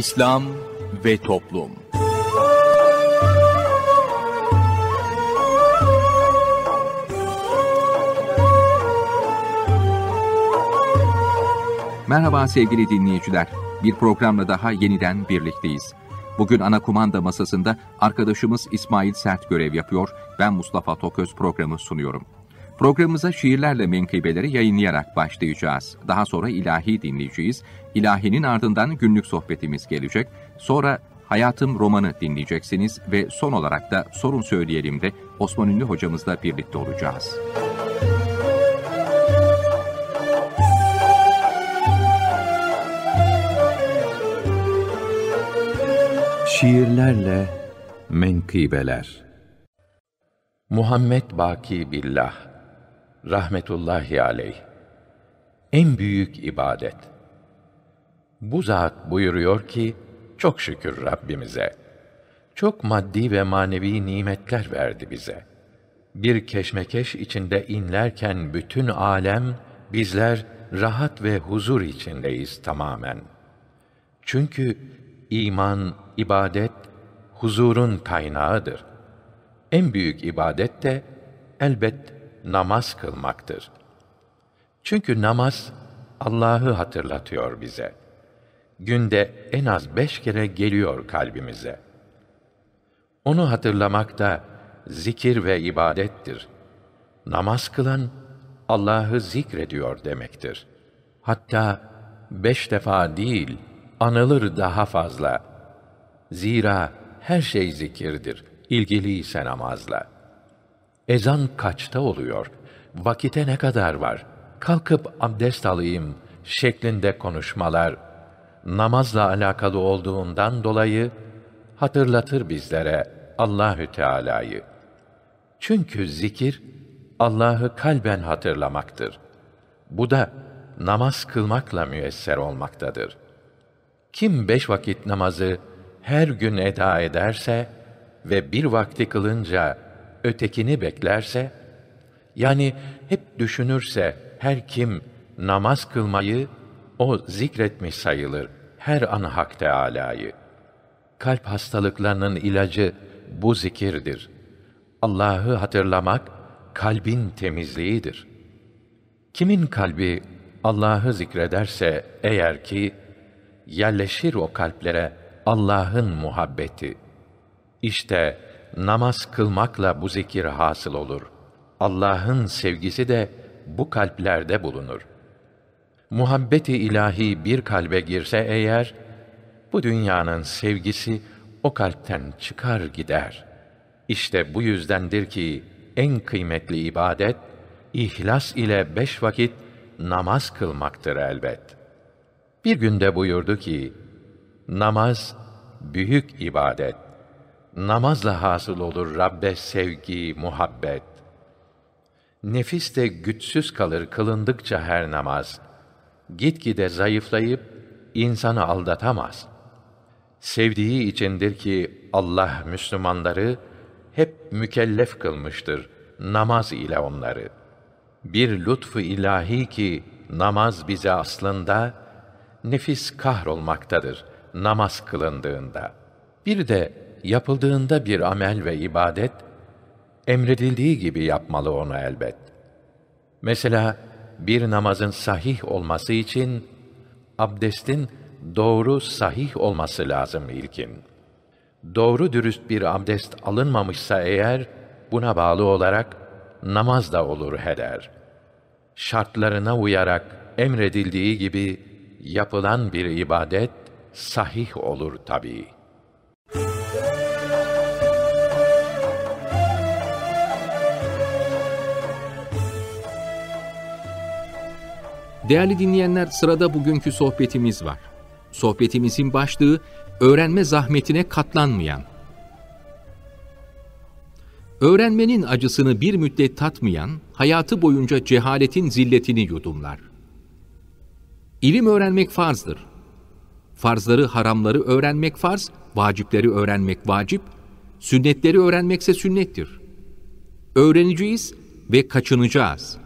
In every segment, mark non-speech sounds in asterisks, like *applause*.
İslam ve Toplum Merhaba sevgili dinleyiciler. Bir programla daha yeniden birlikteyiz. Bugün ana kumanda masasında arkadaşımız İsmail Sert görev yapıyor. Ben Mustafa Toköz programı sunuyorum. Programımıza şiirlerle menkıbeleri yayınlayarak başlayacağız. Daha sonra ilahi dinleyeceğiz. İlahinin ardından günlük sohbetimiz gelecek. Sonra Hayatım romanı dinleyeceksiniz ve son olarak da Sorun Söyleyelim de Osman Ünlü hocamızla birlikte olacağız. Şiirlerle Menkıbeler Muhammed Baki Billah rahmetullahi aleyh en büyük ibadet. Bu zat buyuruyor ki çok şükür Rabbimize. Çok maddi ve manevi nimetler verdi bize. Bir keşmekeş içinde inlerken bütün alem bizler rahat ve huzur içindeyiz tamamen. Çünkü iman, ibadet huzurun kaynağıdır. En büyük ibadet de elbet namaz kılmaktır. Çünkü namaz Allah'ı hatırlatıyor bize. Günde en az beş kere geliyor kalbimize. Onu hatırlamak da zikir ve ibadettir. Namaz kılan Allah'ı zikrediyor demektir. Hatta beş defa değil, anılır daha fazla. Zira her şey zikirdir, ilgiliyse namazla.'' Ezan kaçta oluyor? Vakite ne kadar var? Kalkıp abdest alayım şeklinde konuşmalar namazla alakalı olduğundan dolayı hatırlatır bizlere Allahü Teala'yı. Çünkü zikir Allah'ı kalben hatırlamaktır. Bu da namaz kılmakla müesser olmaktadır. Kim beş vakit namazı her gün eda ederse ve bir vakti kılınca ötekini beklerse, yani hep düşünürse her kim namaz kılmayı o zikretmiş sayılır her an Hak Teâlâ'yı. Kalp hastalıklarının ilacı bu zikirdir. Allah'ı hatırlamak kalbin temizliğidir. Kimin kalbi Allah'ı zikrederse eğer ki yerleşir o kalplere Allah'ın muhabbeti. İşte namaz kılmakla bu zikir hasıl olur. Allah'ın sevgisi de bu kalplerde bulunur. Muhabbeti ilahi bir kalbe girse eğer, bu dünyanın sevgisi o kalpten çıkar gider. İşte bu yüzdendir ki en kıymetli ibadet, ihlas ile beş vakit namaz kılmaktır elbet. Bir günde buyurdu ki, namaz büyük ibadet namazla hasıl olur Rabbe sevgi, muhabbet. Nefis de güçsüz kalır kılındıkça her namaz. Gitgide zayıflayıp insanı aldatamaz. Sevdiği içindir ki Allah Müslümanları hep mükellef kılmıştır namaz ile onları. Bir lütfu ilahi ki namaz bize aslında nefis kahrolmaktadır namaz kılındığında. Bir de yapıldığında bir amel ve ibadet, emredildiği gibi yapmalı onu elbet. Mesela bir namazın sahih olması için abdestin doğru sahih olması lazım ilkin. Doğru dürüst bir abdest alınmamışsa eğer buna bağlı olarak namaz da olur heder. Şartlarına uyarak emredildiği gibi yapılan bir ibadet sahih olur tabii. Değerli dinleyenler sırada bugünkü sohbetimiz var. Sohbetimizin başlığı öğrenme zahmetine katlanmayan. Öğrenmenin acısını bir müddet tatmayan, hayatı boyunca cehaletin zilletini yudumlar. İlim öğrenmek farzdır. Farzları, haramları öğrenmek farz, vacipleri öğrenmek vacip, sünnetleri öğrenmekse sünnettir. Öğreneceğiz ve kaçınacağız.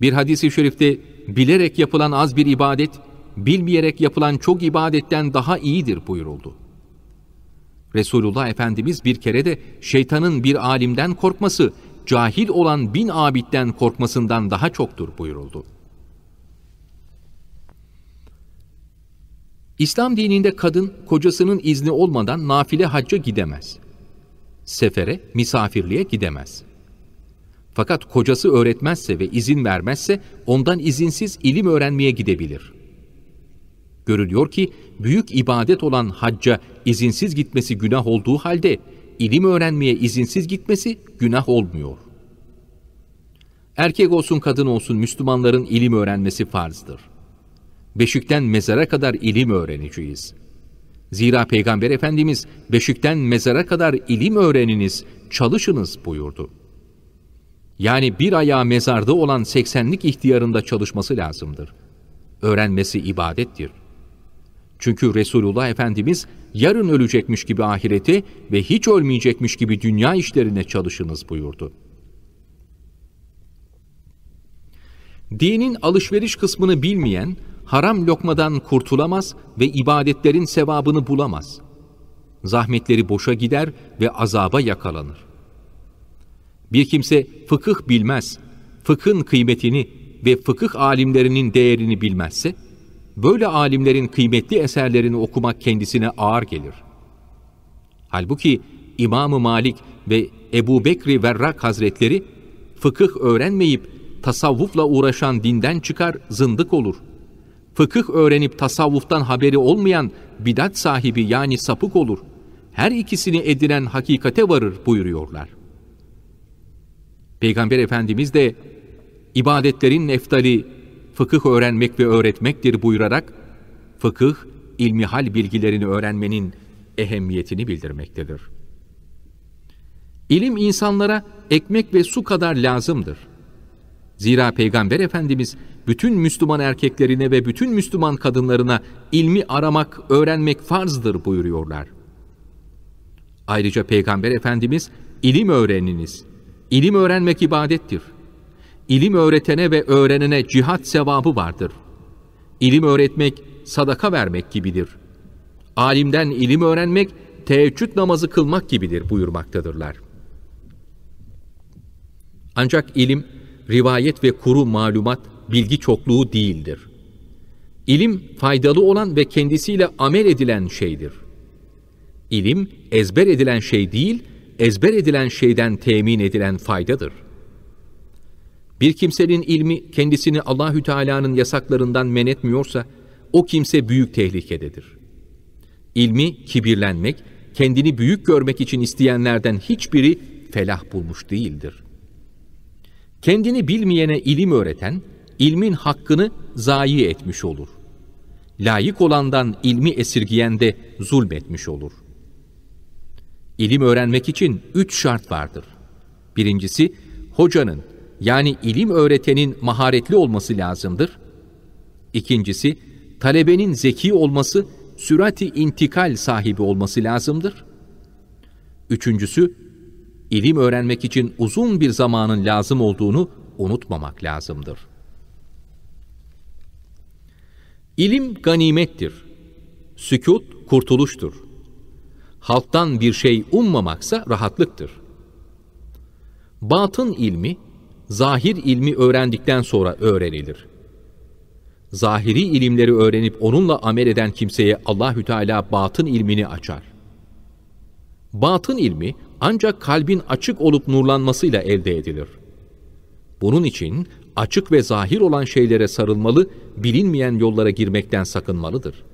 Bir hadisi şerifte bilerek yapılan az bir ibadet, bilmeyerek yapılan çok ibadetten daha iyidir buyuruldu. Resulullah Efendimiz bir kere de şeytanın bir alimden korkması, cahil olan bin abitten korkmasından daha çoktur buyuruldu. İslam dininde kadın kocasının izni olmadan nafile hacca gidemez. Sefere, misafirliğe gidemez.'' Fakat kocası öğretmezse ve izin vermezse ondan izinsiz ilim öğrenmeye gidebilir. Görülüyor ki büyük ibadet olan hacca izinsiz gitmesi günah olduğu halde ilim öğrenmeye izinsiz gitmesi günah olmuyor. Erkek olsun kadın olsun Müslümanların ilim öğrenmesi farzdır. Beşikten mezara kadar ilim öğreneceğiz. Zira Peygamber Efendimiz beşikten mezara kadar ilim öğreniniz, çalışınız buyurdu.'' yani bir ayağı mezarda olan seksenlik ihtiyarında çalışması lazımdır. Öğrenmesi ibadettir. Çünkü Resulullah Efendimiz yarın ölecekmiş gibi ahireti ve hiç ölmeyecekmiş gibi dünya işlerine çalışınız buyurdu. Dinin alışveriş kısmını bilmeyen, haram lokmadan kurtulamaz ve ibadetlerin sevabını bulamaz. Zahmetleri boşa gider ve azaba yakalanır. Bir kimse fıkıh bilmez, fıkhın kıymetini ve fıkıh alimlerinin değerini bilmezse, böyle alimlerin kıymetli eserlerini okumak kendisine ağır gelir. Halbuki İmam-ı Malik ve Ebu Bekri Verrak Hazretleri, fıkıh öğrenmeyip tasavvufla uğraşan dinden çıkar zındık olur. Fıkıh öğrenip tasavvuftan haberi olmayan bidat sahibi yani sapık olur. Her ikisini edinen hakikate varır buyuruyorlar. Peygamber Efendimiz de ibadetlerin eftali fıkıh öğrenmek ve öğretmektir buyurarak fıkıh, ilmihal bilgilerini öğrenmenin ehemmiyetini bildirmektedir. İlim insanlara ekmek ve su kadar lazımdır. Zira Peygamber Efendimiz bütün Müslüman erkeklerine ve bütün Müslüman kadınlarına ilmi aramak, öğrenmek farzdır buyuruyorlar. Ayrıca Peygamber Efendimiz ilim öğreniniz, İlim öğrenmek ibadettir. İlim öğretene ve öğrenene cihat sevabı vardır. İlim öğretmek sadaka vermek gibidir. Alimden ilim öğrenmek teheccüd namazı kılmak gibidir buyurmaktadırlar. Ancak ilim rivayet ve kuru malumat, bilgi çokluğu değildir. İlim faydalı olan ve kendisiyle amel edilen şeydir. İlim ezber edilen şey değil, ezber edilen şeyden temin edilen faydadır. Bir kimsenin ilmi kendisini Allahü Teala'nın yasaklarından men etmiyorsa o kimse büyük tehlikededir. İlmi kibirlenmek, kendini büyük görmek için isteyenlerden hiçbiri felah bulmuş değildir. Kendini bilmeyene ilim öğreten, ilmin hakkını zayi etmiş olur. Layık olandan ilmi esirgiyen de zulmetmiş olur. İlim öğrenmek için üç şart vardır. Birincisi, hocanın yani ilim öğretenin maharetli olması lazımdır. İkincisi, talebenin zeki olması, sürati intikal sahibi olması lazımdır. Üçüncüsü, ilim öğrenmek için uzun bir zamanın lazım olduğunu unutmamak lazımdır. İlim ganimettir. Sükut kurtuluştur halktan bir şey ummamaksa rahatlıktır. Batın ilmi, zahir ilmi öğrendikten sonra öğrenilir. Zahiri ilimleri öğrenip onunla amel eden kimseye Allahü Teala batın ilmini açar. Batın ilmi ancak kalbin açık olup nurlanmasıyla elde edilir. Bunun için açık ve zahir olan şeylere sarılmalı, bilinmeyen yollara girmekten sakınmalıdır.''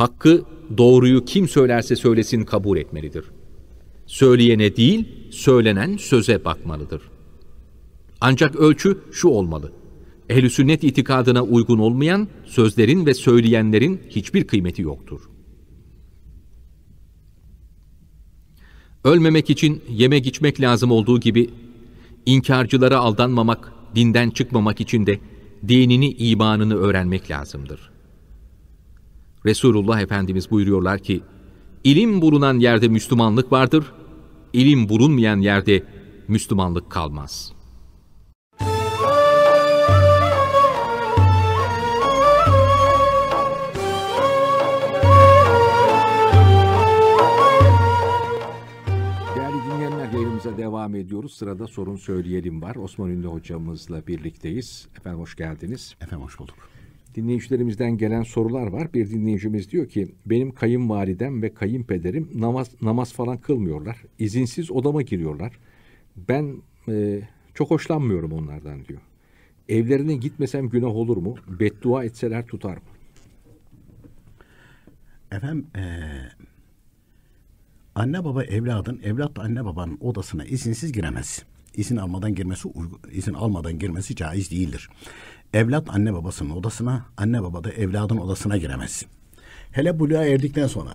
Hakkı, doğruyu kim söylerse söylesin kabul etmelidir. Söyleyene değil, söylenen söze bakmalıdır. Ancak ölçü şu olmalı. Ehl-i sünnet itikadına uygun olmayan sözlerin ve söyleyenlerin hiçbir kıymeti yoktur. Ölmemek için yemek içmek lazım olduğu gibi, inkarcılara aldanmamak, dinden çıkmamak için de dinini, imanını öğrenmek lazımdır. Resulullah Efendimiz buyuruyorlar ki, ilim bulunan yerde Müslümanlık vardır, ilim bulunmayan yerde Müslümanlık kalmaz.'' yayınımıza devam ediyoruz. Sırada sorun söyleyelim var. Osman Ünlü hocamızla birlikteyiz. Efendim hoş geldiniz. Efendim hoş bulduk dinleyicilerimizden gelen sorular var. Bir dinleyicimiz diyor ki benim kayınvalidem ve kayınpederim namaz, namaz falan kılmıyorlar. İzinsiz odama giriyorlar. Ben e, çok hoşlanmıyorum onlardan diyor. Evlerine gitmesem günah olur mu? Beddua etseler tutar mı? Efendim e, anne baba evladın, evlat da anne babanın odasına izinsiz giremez İzin almadan girmesi izin almadan girmesi caiz değildir. Evlat anne babasının odasına, anne baba da evladın odasına giremezsin. Hele buluğa erdikten sonra.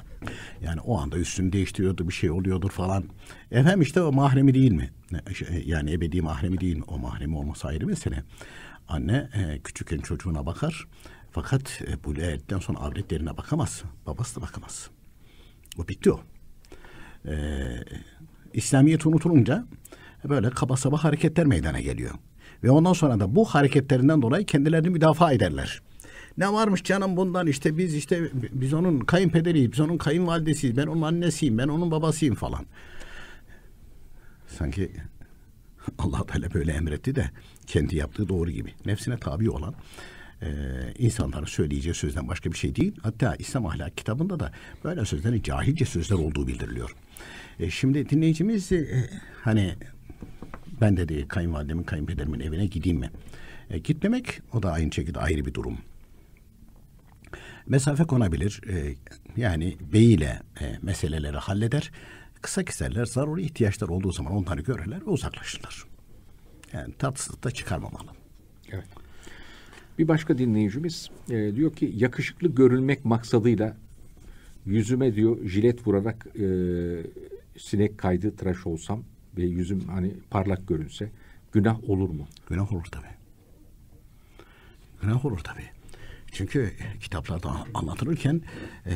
Yani o anda üstünü değiştiriyordu, bir şey oluyordur falan. Efendim işte o mahremi değil mi? Şey, yani ebedi mahremi değil mi? O mahremi olması ayrı mesele. Anne e, küçükken çocuğuna bakar. Fakat e, buluğa erdikten sonra avretlerine bakamaz. Babası da bakamaz. O bitti o. E, İslamiyet unutulunca böyle kaba saba hareketler meydana geliyor. Ve ondan sonra da bu hareketlerinden dolayı kendilerini müdafaa ederler. Ne varmış canım bundan işte biz işte biz onun kayınpederiyiz, biz onun kayınvalidesiyiz, ben onun annesiyim, ben onun babasıyım falan. Sanki *laughs* Allah Teala böyle emretti de kendi yaptığı doğru gibi. Nefsine tabi olan e, insanların söyleyeceği sözden başka bir şey değil. Hatta İslam ahlak kitabında da böyle sözlerin cahilce sözler olduğu bildiriliyor. E, şimdi dinleyicimiz e, hani ben dedi kayınvalidemin kayınpederimin evine gideyim mi? E, gitmemek o da aynı şekilde ayrı bir durum. Mesafe konabilir. E, yani beyiyle e, meseleleri halleder. Kısa keserler, zaruri ihtiyaçlar olduğu zaman onları görürler ve uzaklaşırlar. Yani tatsızlık da çıkarmamalı. Evet. Bir başka dinleyicimiz e, diyor ki yakışıklı görülmek maksadıyla yüzüme diyor jilet vurarak e, sinek kaydı tıraş olsam ve yüzüm hani parlak görünse günah olur mu? Günah olur tabi. Günah olur tabi. Çünkü kitaplarda anlatılırken e,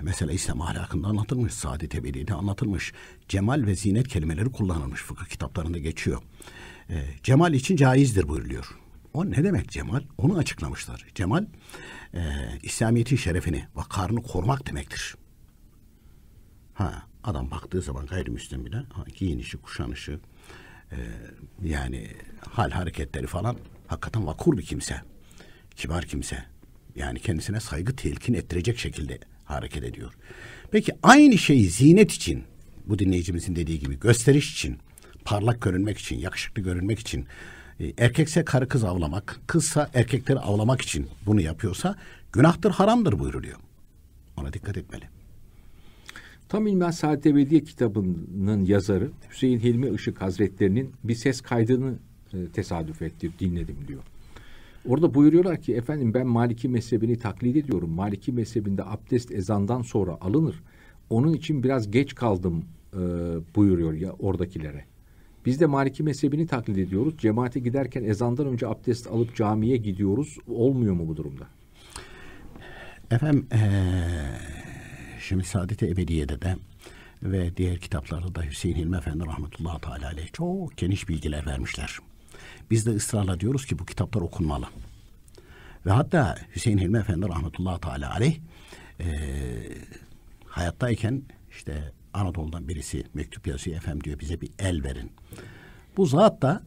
mesela İslam ahlakında anlatılmış, Saadet Ebedi'de anlatılmış. Cemal ve zinet kelimeleri kullanılmış fıkıh kitaplarında geçiyor. E, cemal için caizdir buyuruluyor. O ne demek cemal? Onu açıklamışlar. Cemal e, İslamiyet'in şerefini, vakarını korumak demektir. Ha, Adam baktığı zaman gayrimüslim bile giyinişi, kuşanışı, e, yani hal hareketleri falan hakikaten vakur bir kimse. Kibar kimse. Yani kendisine saygı telkin ettirecek şekilde hareket ediyor. Peki aynı şeyi zinet için, bu dinleyicimizin dediği gibi gösteriş için, parlak görünmek için, yakışıklı görünmek için, e, erkekse karı kız avlamak, kızsa erkekleri avlamak için bunu yapıyorsa günahtır, haramdır buyuruluyor. Ona dikkat etmeli. Tam İlmihal Saadet Ebediye kitabının yazarı Hüseyin Hilmi Işık Hazretlerinin bir ses kaydını e, tesadüf ettim, dinledim diyor. Orada buyuruyorlar ki efendim ben Maliki mezhebini taklit ediyorum. Maliki mezhebinde abdest ezandan sonra alınır. Onun için biraz geç kaldım e, buyuruyor ya oradakilere. Biz de Maliki mezhebini taklit ediyoruz. Cemaate giderken ezandan önce abdest alıp camiye gidiyoruz. Olmuyor mu bu durumda? Efendim ee, Şimdi Saadet-i Ebediye'de de ve diğer kitaplarda da Hüseyin Hilmi Efendi rahmetullahi teala aleyh çok geniş bilgiler vermişler. Biz de ısrarla diyoruz ki bu kitaplar okunmalı. Ve hatta Hüseyin Hilmi Efendi rahmetullahi teala aleyh e, hayattayken işte Anadolu'dan birisi mektup yazıyor efendim diyor bize bir el verin. Bu zat da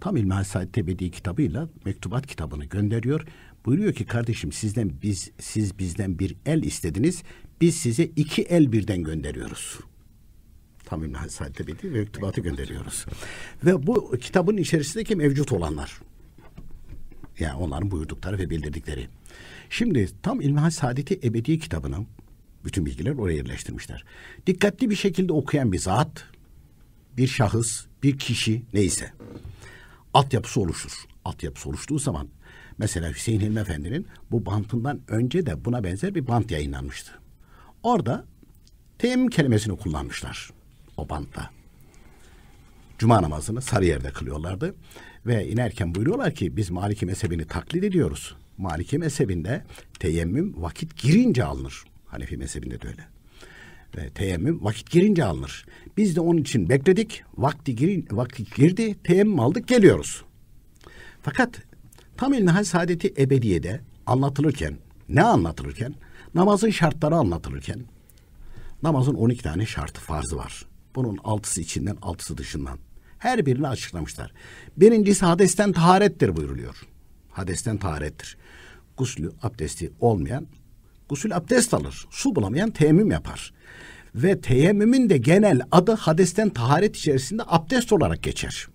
tam İlmihal Said Tebedi kitabıyla mektubat kitabını gönderiyor. Buyuruyor ki kardeşim sizden biz siz bizden bir el istediniz biz size iki el birden gönderiyoruz. Tamim Hasad'da bildi ve mektubatı gönderiyoruz. ve bu kitabın içerisindeki mevcut olanlar. Yani onların buyurdukları ve bildirdikleri. Şimdi tam İlmihal Saadeti Ebedi kitabının bütün bilgiler oraya yerleştirmişler. Dikkatli bir şekilde okuyan bir zat, bir şahıs, bir kişi neyse altyapısı oluşur. Altyapısı oluştuğu zaman mesela Hüseyin Hilmi Efendi'nin bu bantından önce de buna benzer bir bant yayınlanmıştı. Orada teyemmüm kelimesini kullanmışlar o bantta. Cuma namazını Sarıyer'de kılıyorlardı. Ve inerken buyuruyorlar ki biz Maliki mezhebini taklit ediyoruz. Maliki mezhebinde teyemmüm vakit girince alınır. Hanefi mezhebinde de öyle. Ve teyemmüm vakit girince alınır. Biz de onun için bekledik. Vakti, girin, vakti girdi, teyemmüm aldık, geliyoruz. Fakat tam İlmihal Saadeti Ebediye'de anlatılırken ne anlatılırken? Namazın şartları anlatılırken namazın 12 tane şartı farzı var. Bunun altısı içinden altısı dışından. Her birini açıklamışlar. Birincisi hadesten taharettir buyuruluyor. Hadesten taharettir. Guslü abdesti olmayan gusül abdest alır. Su bulamayan teyemmüm yapar. Ve teyemmümün de genel adı hadesten taharet içerisinde abdest olarak geçer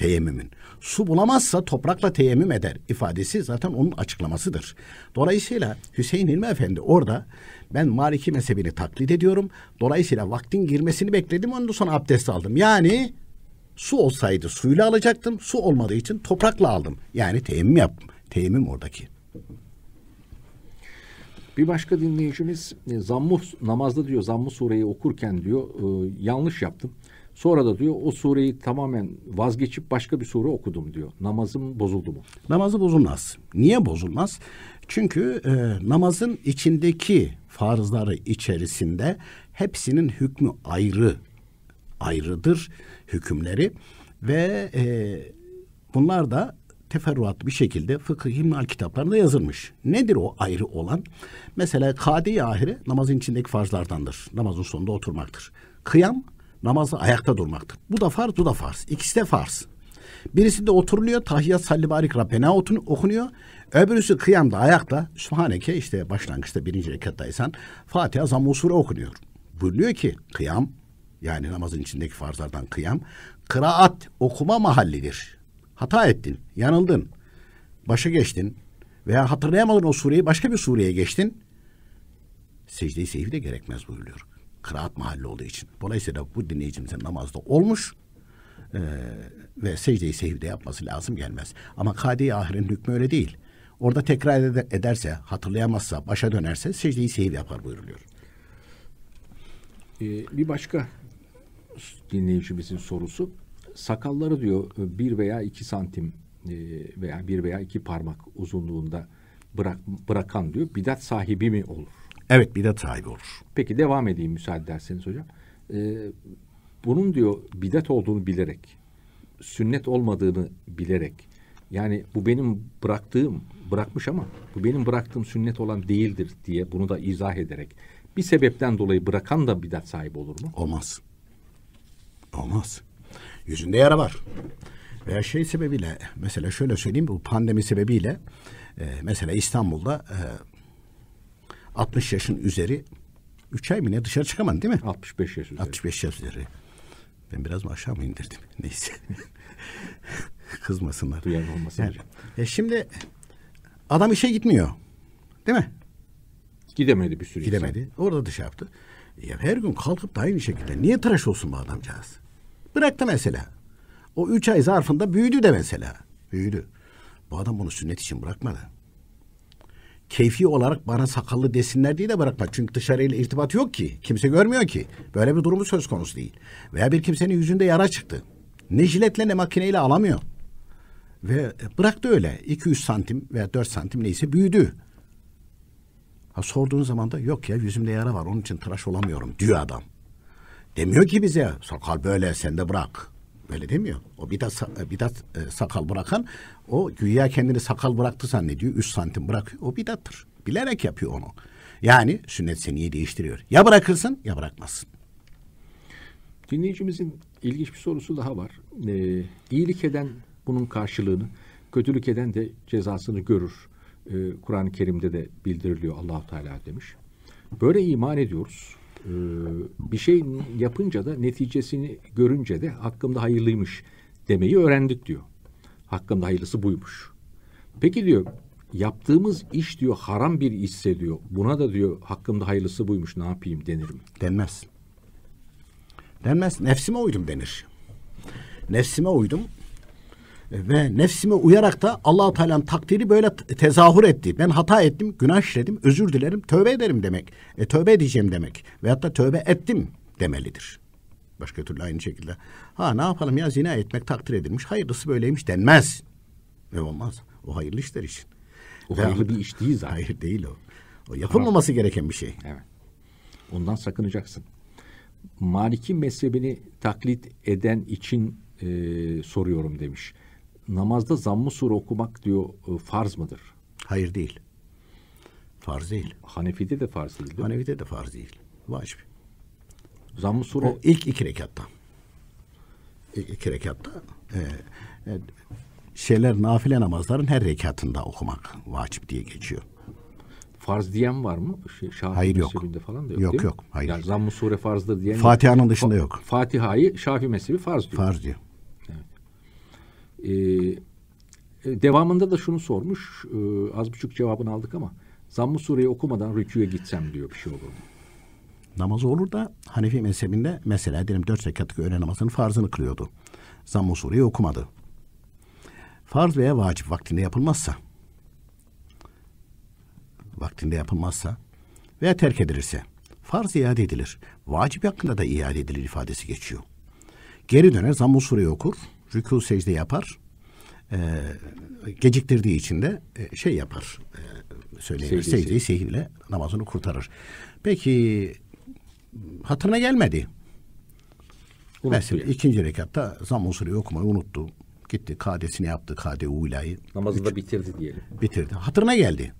teyemmümün. Su bulamazsa toprakla teyemmüm eder ifadesi zaten onun açıklamasıdır. Dolayısıyla Hüseyin Hilmi Efendi orada ben Maliki mezhebini taklit ediyorum. Dolayısıyla vaktin girmesini bekledim ondan sonra abdest aldım. Yani su olsaydı suyla alacaktım. Su olmadığı için toprakla aldım. Yani teyemmüm yaptım. Teyemmüm oradaki. Bir başka dinleyicimiz zammu namazda diyor zammu sureyi okurken diyor e, yanlış yaptım. Sonra da diyor o sureyi tamamen vazgeçip başka bir sure okudum diyor. Namazım bozuldu mu? Namazı bozulmaz. Niye bozulmaz? Çünkü e, namazın içindeki farzları içerisinde hepsinin hükmü ayrı ayrıdır hükümleri ve e, bunlar da teferruatlı bir şekilde fıkıh himnal kitaplarında yazılmış. Nedir o ayrı olan? Mesela kadi ahire namazın içindeki farzlardandır. Namazın sonunda oturmaktır. Kıyam namazda ayakta durmaktır. Bu da farz, bu da farz. İkisi de farz. Birisinde oturuluyor, tahiyyat salli barik rabbena okunuyor. Öbürüsü kıyamda ayakta, Sübhaneke işte başlangıçta birinci rekattaysan Fatiha zamm sure okunuyor. Buyuruyor ki kıyam, yani namazın içindeki farzlardan kıyam, kıraat okuma mahallidir. Hata ettin, yanıldın, başa geçtin veya hatırlayamadın o sureyi başka bir sureye geçtin. Secde-i de gerekmez buyuruyor kıraat mahalli olduğu için. Dolayısıyla bu dinleyicimizin namazda olmuş e, ve secdeyi sehivde yapması lazım gelmez. Ama kadi ahirin hükmü öyle değil. Orada tekrar ederse, hatırlayamazsa, başa dönerse secdeyi sehiv yapar buyuruluyor. Ee, bir başka dinleyicimizin sorusu. Sakalları diyor e, bir veya iki santim e, veya bir veya iki parmak uzunluğunda bırak, bırakan diyor bidat sahibi mi olur? Evet bidat sahibi olur. Peki devam edeyim müsaade ederseniz hocam. Ee, bunun diyor bidat olduğunu bilerek, sünnet olmadığını bilerek, yani bu benim bıraktığım, bırakmış ama bu benim bıraktığım sünnet olan değildir diye bunu da izah ederek bir sebepten dolayı bırakan da bidat sahibi olur mu? Olmaz. Olmaz. Yüzünde yara var. Veya şey sebebiyle mesela şöyle söyleyeyim bu pandemi sebebiyle e, mesela İstanbul'da e, 60 yaşın üzeri 3 ay mı ne dışarı çıkamam değil mi? 65 yaş üzeri. 65 yaş üzeri. Ben biraz mı aşağı mı indirdim? *laughs* Neyse. *laughs* Kızmasınlar. Duyarlı olmasın yani, E şimdi adam işe gitmiyor. Değil mi? Gidemedi bir sürü Gidemedi. Insan. Orada da şey yaptı. Ya her gün kalkıp da aynı şekilde niye tıraş olsun bu adamcağız? Bıraktı mesela. O üç ay zarfında büyüdü de mesela. Büyüdü. Bu adam bunu sünnet için bırakmadı keyfi olarak bana sakallı desinler diye de bırakma. Çünkü dışarıyla irtibat yok ki. Kimse görmüyor ki. Böyle bir durumu söz konusu değil. Veya bir kimsenin yüzünde yara çıktı. Ne jiletle ne makineyle alamıyor. Ve bıraktı öyle. 2-3 santim veya 4 santim neyse büyüdü. Ha sorduğun zaman da yok ya yüzümde yara var onun için tıraş olamıyorum diyor adam. Demiyor ki bize sakal böyle sen de bırak. Böyle demiyor. O bir daha bir daha e, sakal bırakan o güya kendini sakal bıraktı zannediyor. üç santim bırakıyor. O bidattır. Bilerek yapıyor onu. Yani sünnet seniyi değiştiriyor. Ya bırakırsın ya bırakmazsın. Dinleyicimizin ilginç bir sorusu daha var. Ee, iyilik eden bunun karşılığını, kötülük eden de cezasını görür. Ee, Kur'an-ı Kerim'de de bildiriliyor Allah Teala demiş. Böyle iman ediyoruz. Ee, bir şey yapınca da neticesini görünce de hakkımda hayırlıymış demeyi öğrendik diyor. Hakkımda hayırlısı buymuş. Peki diyor yaptığımız iş diyor haram bir işse diyor. Buna da diyor hakkımda hayırlısı buymuş ne yapayım denirim Denmez. Denmez. Nefsime uydum denir. Nefsime uydum. E, ve nefsime uyarak da allah Teala'nın takdiri böyle tezahür etti. Ben hata ettim, günah işledim, özür dilerim, tövbe ederim demek. E, tövbe edeceğim demek. Veyahut da tövbe ettim demelidir. Başka türlü aynı şekilde. Ha ne yapalım ya zina etmek takdir edilmiş. Hayırlısı böyleymiş denmez. Ne olmaz. O hayırlı işler için. O ve hayırlı bir iş değil zaten. Hayır değil o. O yapılmaması Haram. gereken bir şey. Evet. Ondan sakınacaksın. Maliki mezhebini taklit eden için e, soruyorum demiş namazda zamm-ı okumak diyor e, farz mıdır? Hayır değil. Farz değil. Hanefi'de de farz değil. değil Hanefi'de de farz değil. Vacip. Zamm-ı o ilk iki rekatta. İlk iki rekatta e, e, şeyler nafile namazların her rekatında okumak vacip diye geçiyor. Farz diyen var mı? Şey, Şafii Hayır yok. falan da yok. Yok yok. Hayır. Yani zamm sure farzdır diyen. Fatiha'nın dışında yok. Fatiha'yı Şafii mezhebi farz diyor. Farz diyor. E, devamında da şunu sormuş. E, az buçuk cevabını aldık ama zamm sureyi okumadan rüküye gitsem diyor bir şey olur mu? Namaz olur da Hanefi mezhebinde mesela diyelim dört rekatlık öğle namazının farzını kılıyordu. Zamm-ı sureyi okumadı. Farz veya vacip vaktinde yapılmazsa vaktinde yapılmazsa veya terk edilirse farz iade edilir. Vacip hakkında da iade edilir ifadesi geçiyor. Geri döner zamm-ı sureyi okur rükû secde yapar. E, geciktirdiği için de e, şey yapar. E, söyleyebilir. Secde, Secdeyi sehivle namazını kurtarır. Peki hatırına gelmedi. Unuttu Mesela yani. ikinci rekatta zam usulü okumayı unuttu. Gitti kadesini yaptı. Kade ulayı. Namazı da bitirdi diyelim. Bitirdi. Hatırına geldi.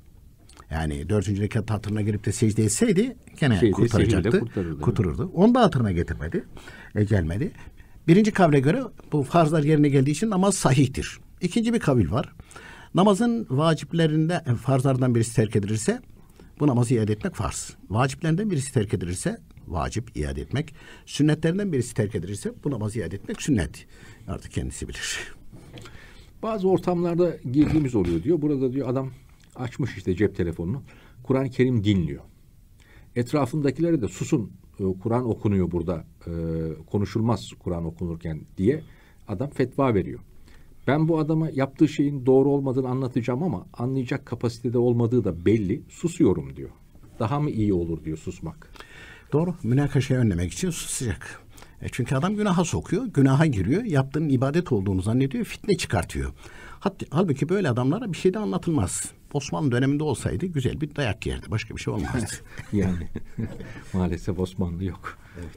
Yani dördüncü rekat hatırına gelip de secde etseydi gene Şeyde, kurtaracaktı. Kurtarırdı. kurtarırdı. Onu da hatırına getirmedi. E, gelmedi. Birinci kavle göre bu farzlar yerine geldiği için namaz sahihtir. İkinci bir kavil var. Namazın vaciplerinde e, farzlardan birisi terk edilirse bu namazı iade etmek farz. Vaciplerinden birisi terk edilirse vacip iade etmek. Sünnetlerinden birisi terk edilirse bu namazı iade etmek sünnet. Artık kendisi bilir. Bazı ortamlarda girdiğimiz oluyor diyor. Burada diyor adam açmış işte cep telefonunu. Kur'an-ı Kerim dinliyor. Etrafındakilere de susun e, Kur'an okunuyor burada. E, konuşulmaz Kur'an okunurken diye adam fetva veriyor. Ben bu adama yaptığı şeyin doğru olmadığını anlatacağım ama anlayacak kapasitede olmadığı da belli. Susuyorum diyor. Daha mı iyi olur diyor susmak. Doğru. Münakaşayı önlemek için susacak. E çünkü adam günaha sokuyor, günaha giriyor, yaptığının ibadet olduğunu zannediyor, fitne çıkartıyor. Hatta, halbuki böyle adamlara bir şey de anlatılmaz. Osmanlı döneminde olsaydı güzel bir dayak yerdi. Başka bir şey olmazdı. *laughs* yani *laughs* maalesef Osmanlı yok. Evet.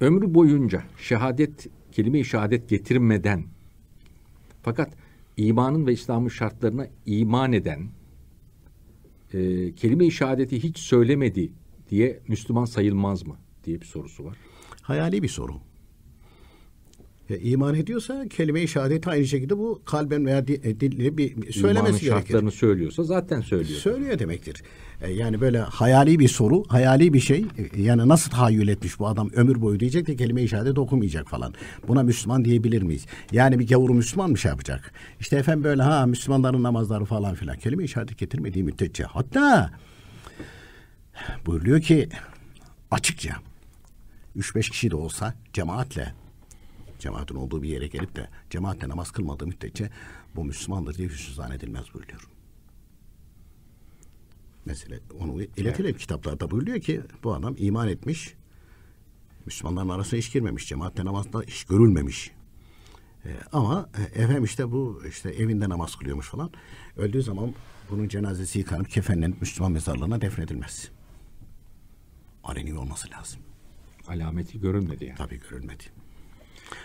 Ömrü boyunca şehadet, kelime-i şehadet getirmeden fakat imanın ve İslam'ın şartlarına iman eden, e, kelime-i şehadeti hiç söylemedi diye Müslüman sayılmaz mı diye bir sorusu var. Hayali bir soru e, iman ediyorsa kelime-i şehadeti aynı şekilde bu kalben veya e, dille bir söylemesi İmanın gerekir. şartlarını söylüyorsa zaten söylüyor. Söylüyor demektir. E, yani böyle hayali bir soru, hayali bir şey. E, yani nasıl tahayyül etmiş bu adam ömür boyu diyecek de kelime-i şehadet okumayacak falan. Buna Müslüman diyebilir miyiz? Yani bir gavur Müslüman mı şey yapacak? İşte efendim böyle ha Müslümanların namazları falan filan. Kelime-i şehadet getirmediği müddetçe. Hatta buyuruyor ki açıkça 3-5 kişi de olsa cemaatle cemaatin olduğu bir yere gelip de cemaatle namaz kılmadığı müddetçe bu Müslümandır diye hüsnü zannedilmez buyuruyor. Mesela onu iletilip evet. kitaplarda buyuruyor ki bu adam iman etmiş, Müslümanların arasına hiç girmemiş, cemaatle namazda hiç görülmemiş. E, ama e, efendim işte bu işte evinde namaz kılıyormuş falan. Öldüğü zaman bunun cenazesi yıkanıp kefenlenip Müslüman mezarlığına defnedilmez. Aleni olması lazım. Alameti görünmedi. yani. Tabii görülmedi.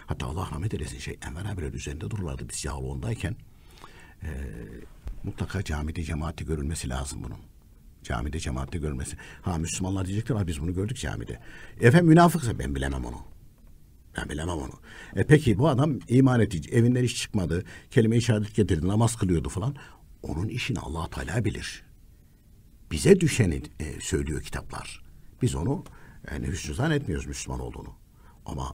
Hatta Allah rahmet eylesin şey Enver abiler üzerinde dururlardı biz Yağlıoğlu'ndayken. E, ee, mutlaka camide cemaati görülmesi lazım bunun. Camide cemaati görülmesi. Ha Müslümanlar diyecekler ha biz bunu gördük camide. Efendim münafıksa ben bilemem onu. Ben bilemem onu. E peki bu adam iman etti. Evinden hiç çıkmadı. Kelime-i şehadet getirdi. Namaz kılıyordu falan. Onun işini allah Teala bilir. Bize düşeni e, söylüyor kitaplar. Biz onu yani e, hüsnü zannetmiyoruz Müslüman olduğunu. Ama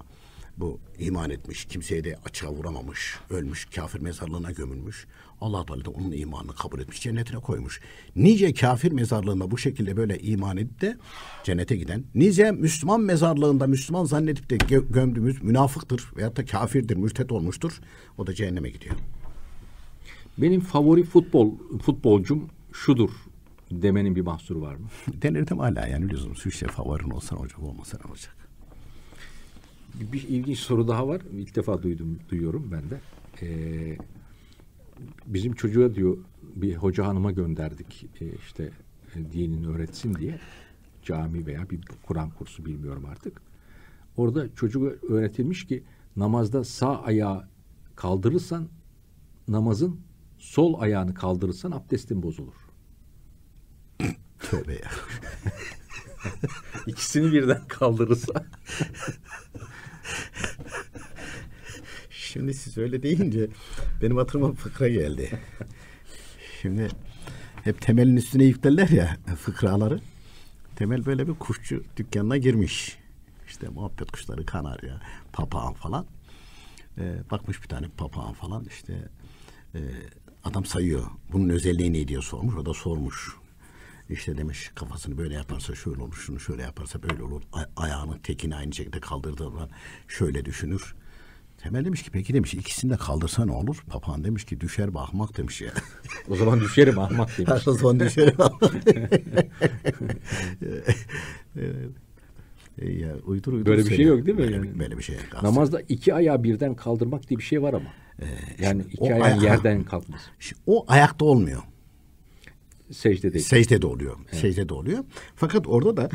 bu iman etmiş, kimseye de açığa vuramamış, ölmüş, kafir mezarlığına gömülmüş. Allah Teala da onun imanını kabul etmiş, cennetine koymuş. Nice kafir mezarlığında bu şekilde böyle iman edip de cennete giden, nice Müslüman mezarlığında Müslüman zannedip de gö- gömdüğümüz münafıktır veyahut da kafirdir, mürtet olmuştur. O da cehenneme gidiyor. Benim favori futbol futbolcum şudur demenin bir mahsuru var mı? *laughs* Denirdim hala yani biliyorsunuz. Üçte favorin olsan olacak, olmasa olacak bir ilginç soru daha var. İlk defa duydum, duyuyorum ben de. Ee, bizim çocuğa diyor bir hoca hanıma gönderdik ee, işte e, dinini öğretsin diye cami veya bir Kur'an kursu bilmiyorum artık. Orada çocuğa öğretilmiş ki namazda sağ ayağı kaldırırsan namazın sol ayağını kaldırırsan abdestin bozulur. Tövbe ya. *laughs* İkisini birden kaldırırsa *laughs* Şimdi siz öyle deyince benim hatırıma fıkra geldi. Şimdi hep temelin üstüne yüklerler ya fıkraları. Temel böyle bir kuşçu dükkanına girmiş. İşte muhabbet kuşları, kanarya, papağan falan. Ee, bakmış bir tane papağan falan işte e, adam sayıyor. Bunun özelliği ne diye sormuş. O da sormuş işte demiş kafasını böyle yaparsa şöyle olur, şunu şöyle yaparsa böyle olur. A- ayağının tekini aynı şekilde kaldırdığı zaman şöyle düşünür. Temel demiş ki peki demiş ikisini de kaldırsa ne olur? Papağan demiş ki düşer mi demiş ya. o zaman düşerim ahmak *laughs* demiş. o zaman düşerim ahmak. *laughs* ya uydur uydur. Böyle bir şey yok değil mi? Böyle, yani? böyle bir şey. Aslında. Namazda iki ayağı birden kaldırmak diye bir şey var ama. Ee, yani iki ayağın ay- yerden kalkması. O ayakta olmuyor secdede. Secdede oluyor. Evet. Secdede oluyor. Fakat orada da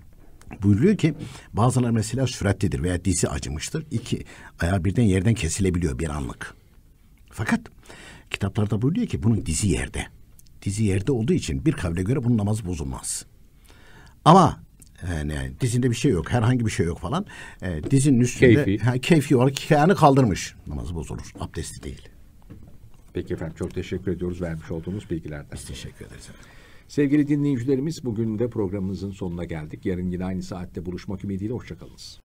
*coughs* buyuruyor ki bazıları mesela süratlidir veya dizi acımıştır. İki ayağı birden yerden kesilebiliyor bir anlık. Fakat kitaplarda buyuruyor ki bunun dizi yerde. Dizi yerde olduğu için bir kavle göre bunun namazı bozulmaz. Ama yani e, dizinde bir şey yok, herhangi bir şey yok falan. E, dizinin üstünde keyfi, ha, keyfi olarak ayağını kaldırmış. Namazı bozulur, abdesti değil. Peki efendim çok teşekkür ediyoruz vermiş olduğunuz bilgilerden. Biz teşekkür ederiz Sevgili dinleyicilerimiz bugün de programımızın sonuna geldik. Yarın yine aynı saatte buluşmak ümidiyle hoşçakalınız.